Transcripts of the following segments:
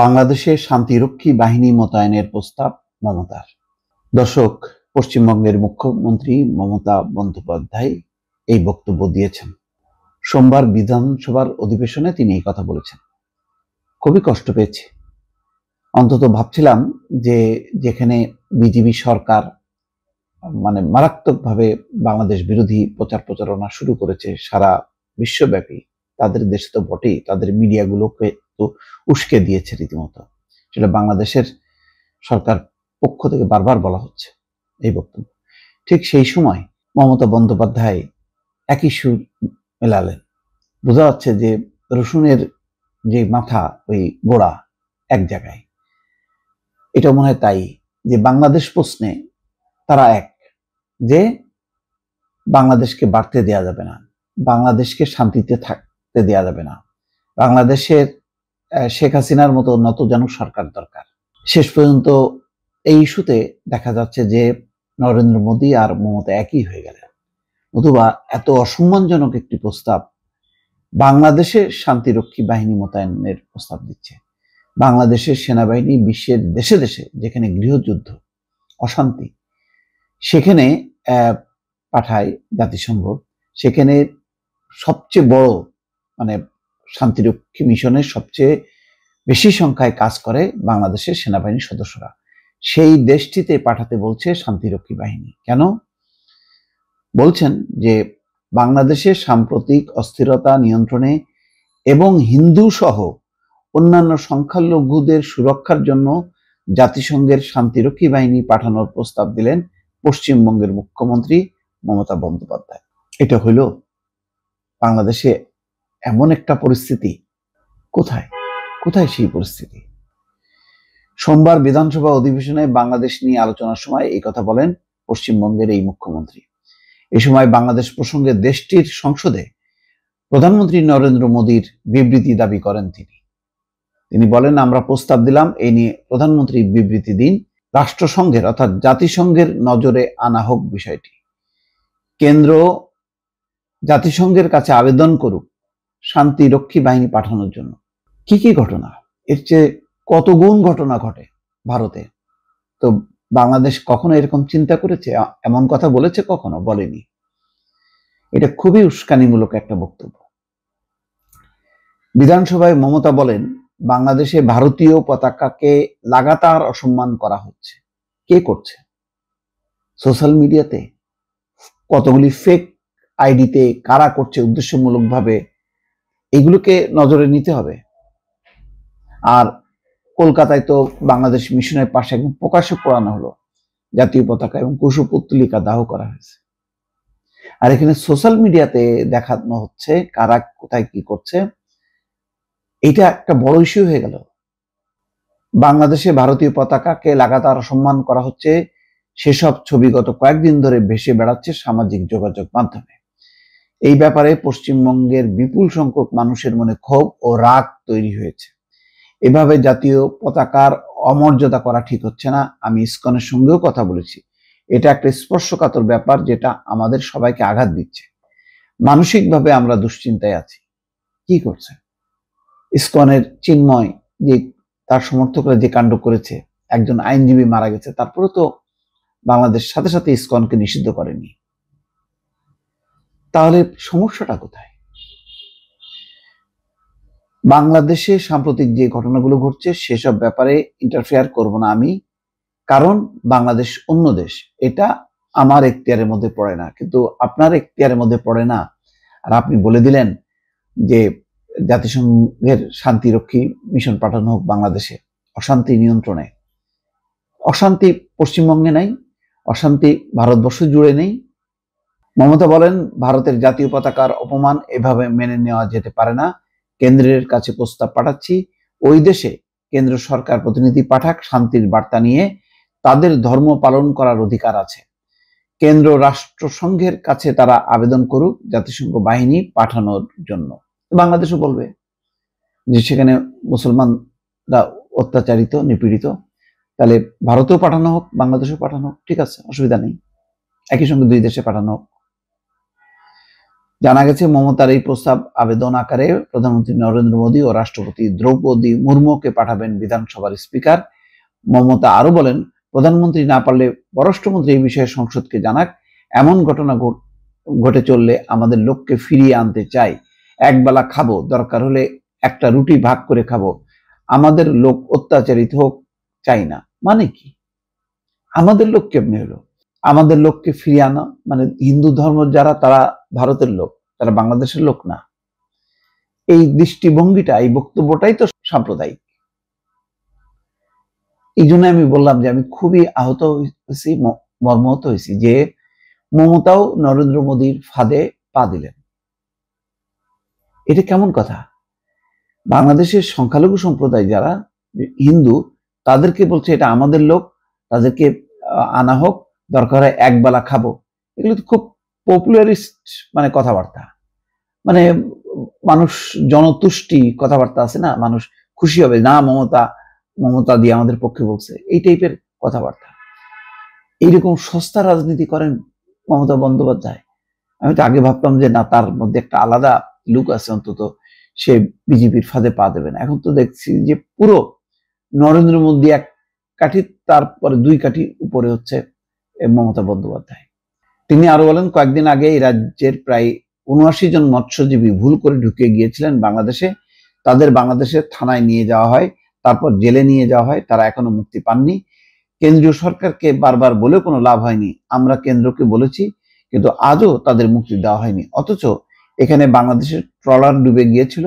বাংলাদেশে শান্তিরক্ষী বাহিনী মোতায়েনের প্রস্তাব মমতার দর্শক পশ্চিমবঙ্গের মুখ্যমন্ত্রী মমতা বন্দ্যোপাধ্যায় এই বক্তব্য দিয়েছেন সোমবার বিধানসভার অধিবেশনে তিনি এই কথা বলেছেন খুবই কষ্ট পেয়েছে অন্তত ভাবছিলাম যে যেখানে বিজেপি সরকার মানে মারাত্মকভাবে বাংলাদেশ বিরোধী প্রচার প্রচারণা শুরু করেছে সারা বিশ্বব্যাপী তাদের দেশে তো বটেই তাদের মিডিয়াগুলোকে তো উস্কে দিয়েছে রীতিমতো সেটা বাংলাদেশের সরকার পক্ষ থেকে বারবার বলা হচ্ছে এই বক্তব্য ঠিক সেই সময় মমতা বন্দ্যোপাধ্যায় একই সুর মেলালেন বোঝা যাচ্ছে যে রসুনের যে মাথা ওই গোড়া এক জায়গায় এটা মনে হয় তাই যে বাংলাদেশ প্রশ্নে তারা এক যে বাংলাদেশকে বাড়তে দেয়া যাবে না বাংলাদেশকে শান্তিতে থাকতে দেয়া যাবে না বাংলাদেশের শেখ হাসিনার মতো উন্নত যেন সরকার দরকার শেষ পর্যন্ত এই ইস্যুতে দেখা যাচ্ছে যে নরেন্দ্র মোদী আর মমতা একই হয়ে গেলেন নতুবা এত অসম্মানজনক একটি প্রস্তাব বাংলাদেশে শান্তিরক্ষী বাহিনী মোতায়েনের প্রস্তাব দিচ্ছে বাংলাদেশের সেনাবাহিনী বিশ্বের দেশে দেশে যেখানে গৃহযুদ্ধ অশান্তি সেখানে পাঠায় জাতিসংঘ সেখানে সবচেয়ে বড় মানে শান্তিরক্ষী মিশনের সবচেয়ে বেশি সংখ্যায় কাজ করে বাংলাদেশের সেনাবাহিনীর সদস্যরা সেই দেশটিতে পাঠাতে বলছে শান্তিরক্ষী বাহিনী কেন বলছেন যে বাংলাদেশের সাম্প্রতিক অস্থিরতা নিয়ন্ত্রণে এবং হিন্দু সহ অন্যান্য সংখ্যালঘুদের সুরক্ষার জন্য জাতিসংঘের শান্তিরক্ষী বাহিনী পাঠানোর প্রস্তাব দিলেন পশ্চিমবঙ্গের মুখ্যমন্ত্রী মমতা বন্দ্যোপাধ্যায় এটা হইল বাংলাদেশে এমন একটা পরিস্থিতি কোথায় কোথায় সেই পরিস্থিতি সোমবার বিধানসভা অধিবেশনে বাংলাদেশ নিয়ে আলোচনার সময় এই কথা বলেন পশ্চিমবঙ্গের এই মুখ্যমন্ত্রী এ সময় বাংলাদেশ প্রসঙ্গে দেশটির সংসদে প্রধানমন্ত্রী নরেন্দ্র মোদীর বিবৃতি দাবি করেন তিনি তিনি বলেন আমরা প্রস্তাব দিলাম এই নিয়ে প্রধানমন্ত্রী বিবৃতি দিন রাষ্ট্রসংঘের অর্থাৎ জাতিসংঘের নজরে আনা হোক বিষয়টি কেন্দ্র জাতিসংঘের কাছে আবেদন করুক শান্তি রক্ষী বাহিনী পাঠানোর জন্য কি কি ঘটনা এর চেয়ে কত গুণ ঘটনা ঘটে ভারতে তো বাংলাদেশ কখনো এরকম চিন্তা করেছে এমন কথা বলেছে কখনো বলেনি এটা খুবই উস্কানিমূলক একটা বক্তব্য বিধানসভায় মমতা বলেন বাংলাদেশে ভারতীয় পতাকাকে লাগাতার অসম্মান করা হচ্ছে কে করছে সোশ্যাল মিডিয়াতে কতগুলি ফেক আইডিতে কারা করছে উদ্দেশ্যমূলকভাবে এগুলোকে নজরে নিতে হবে আর কলকাতায় তো বাংলাদেশ মিশনের পাশে একদম প্রকাশ্য পড়ানো হলো জাতীয় পতাকা এবং কুশু দাহ করা হয়েছে আর এখানে সোশ্যাল মিডিয়াতে দেখানো হচ্ছে কারা কোথায় কি করছে এটা একটা বড় ইস্যু হয়ে গেল বাংলাদেশে ভারতীয় পতাকাকে লাগাতার সম্মান করা হচ্ছে সেসব ছবি গত কয়েকদিন ধরে ভেসে বেড়াচ্ছে সামাজিক যোগাযোগ মাধ্যমে এই ব্যাপারে পশ্চিমবঙ্গের বিপুল সংখ্যক মানুষের মনে ক্ষোভ ও রাগ তৈরি হয়েছে এভাবে জাতীয় পতাকার অমর্যাদা করা ঠিক হচ্ছে না আমি ইস্কনের সঙ্গেও কথা বলেছি এটা একটা স্পর্শকাতর ব্যাপার যেটা আমাদের সবাইকে আঘাত দিচ্ছে মানসিকভাবে আমরা দুশ্চিন্তায় আছি কি করছে ইস্কনের চিন্ময় যে তার সমর্থকরা যে কাণ্ড করেছে একজন আইনজীবী মারা গেছে তারপরে তো বাংলাদেশ সাথে সাথে ইস্কনকে নিষিদ্ধ করেনি তাহলে সমস্যাটা কোথায় বাংলাদেশে সাম্প্রতিক যে ঘটনাগুলো ঘটছে সেসব ব্যাপারে ইন্টারফেয়ার করব না আমি কারণ বাংলাদেশ অন্য দেশ এটা আমার এখতিয়ারের মধ্যে পড়ে না কিন্তু আপনার এখতিয়ারের মধ্যে পড়ে না আর আপনি বলে দিলেন যে জাতিসংঘের শান্তিরক্ষী মিশন পাঠানো হোক বাংলাদেশে অশান্তি নিয়ন্ত্রণে অশান্তি পশ্চিমবঙ্গে নাই অশান্তি ভারতবর্ষ জুড়ে নেই মমতা বলেন ভারতের জাতীয় পতাকার অপমান এভাবে মেনে নেওয়া যেতে পারে না কেন্দ্রের কাছে প্রস্তাব পাঠাচ্ছি ওই দেশে কেন্দ্র সরকার প্রতিনিধি পাঠাক শান্তির বার্তা নিয়ে তাদের ধর্ম পালন করার অধিকার আছে কেন্দ্র রাষ্ট্রসংঘের কাছে তারা আবেদন করুক জাতিসংঘ বাহিনী পাঠানোর জন্য বাংলাদেশও বলবে যে সেখানে মুসলমানরা অত্যাচারিত নিপীড়িত তাহলে ভারতেও পাঠানো হোক বাংলাদেশেও পাঠানো হোক ঠিক আছে অসুবিধা নেই একই সঙ্গে দুই দেশে পাঠানো হোক জানা গেছে মমতার এই প্রস্তাব আবেদন আকারে প্রধানমন্ত্রী নরেন্দ্র মোদী ও রাষ্ট্রপতি দ্রৌপদী মুর্মুকে পাঠাবেন বিধানসভার স্পিকার মমতা আরো বলেন প্রধানমন্ত্রী না পারলে পররাষ্ট্রমন্ত্রী এই বিষয়ে সংসদকে জানাক এমন ঘটনা ঘটে চললে আমাদের লোককে ফিরিয়ে আনতে চাই একবেলা খাবো দরকার হলে একটা রুটি ভাগ করে খাবো আমাদের লোক অত্যাচারিত হোক চাই না মানে কি আমাদের লোক কেমনি হলো আমাদের লোককে ফিরিয়ে আনা মানে হিন্দু ধর্ম যারা তারা ভারতের লোক তারা বাংলাদেশের লোক না এই দৃষ্টিভঙ্গিটা এই বক্তব্যটাই তো সাম্প্রদায়িক এই জন্য আমি বললাম যে আমি খুবই আহত হয়েছি মর্মহত হয়েছি যে মমতাও নরেন্দ্র মোদীর ফাঁদে পা দিলেন এটা কেমন কথা বাংলাদেশের সংখ্যালঘু সম্প্রদায় যারা হিন্দু তাদেরকে বলছে এটা আমাদের লোক তাদেরকে আনা হোক দরকার হয় একবেলা খাবো এগুলো তো খুব পপুলারিস্ট মানে কথাবার্তা মানে মানুষ জনতুষ্টি কথাবার্তা আছে না মানুষ খুশি হবে না মমতা মমতা দিয়ে আমাদের পক্ষে বলছে এই টাইপের কথাবার্তা এইরকম সস্তা রাজনীতি করেন মমতা বন্দ্যোপাধ্যায় আমি তো আগে ভাবতাম যে না তার মধ্যে একটা আলাদা লুক আছে অন্তত সে বিজেপির ফাঁদে পা দেবে না এখন তো দেখছি যে পুরো নরেন্দ্র মোদী এক কাঠি তারপরে দুই কাঠি উপরে হচ্ছে মমতা বন্দ্যোপাধ্যায় তিনি আরো বলেন কয়েকদিন আগে এই রাজ্যের প্রায় উনআশি জন মৎস্যজীবী ভুল করে ঢুকে গিয়েছিলেন বাংলাদেশে তাদের বাংলাদেশের থানায় নিয়ে যাওয়া হয় তারপর জেলে নিয়ে যাওয়া হয় তারা এখনো মুক্তি পাননি কেন্দ্রীয় সরকারকে বারবার বলে কোনো লাভ হয়নি আমরা কেন্দ্রকে বলেছি কিন্তু আজও তাদের মুক্তি দেওয়া হয়নি অথচ এখানে বাংলাদেশের ট্রলার ডুবে গিয়েছিল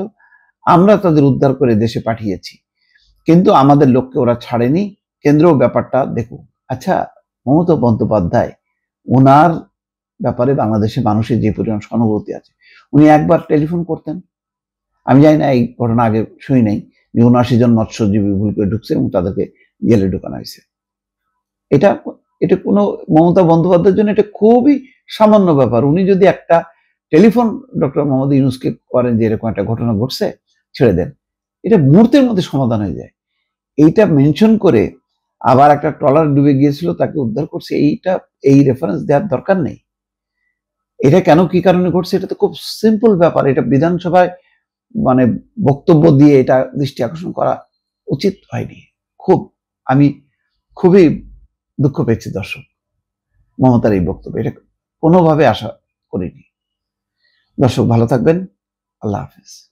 আমরা তাদের উদ্ধার করে দেশে পাঠিয়েছি কিন্তু আমাদের লোককে ওরা ছাড়েনি কেন্দ্র ব্যাপারটা দেখুক আচ্ছা মমতা বন্দ্যোপাধ্যায় ওনার ব্যাপারে বাংলাদেশের মানুষের যে পরিমাণ সহানুভূতি আছে উনি একবার টেলিফোন করতেন আমি জানি না এই ঘটনা আগে শুই নাই যে উনআশি জন মৎস্যজীবী ভুল করে ঢুকছে এবং তাদেরকে জেলে ঢুকানো হয়েছে এটা এটা কোনো মমতা বন্দ্যোপাধ্যায়ের জন্য এটা খুবই সামান্য ব্যাপার উনি যদি একটা টেলিফোন ডক্টর মোহাম্মদ ইউনুসকে করেন যে এরকম একটা ঘটনা ঘটছে ছেড়ে দেন এটা মুহূর্তের মধ্যে সমাধান হয়ে যায় এইটা মেনশন করে আবার একটা ট্রলার ডুবে গিয়েছিল তাকে উদ্ধার করছে এইটা এই রেফারেন্স দেওয়ার দরকার নেই এটা কেন কি কারণে ঘটছে এটা তো খুব সিম্পল ব্যাপার এটা বিধানসভায় মানে বক্তব্য দিয়ে এটা দৃষ্টি আকর্ষণ করা উচিত হয়নি খুব আমি খুবই দুঃখ পেয়েছি দর্শক মমতার এই বক্তব্য এটা কোনোভাবে আশা করিনি দর্শক ভালো থাকবেন আল্লাহ হাফিজ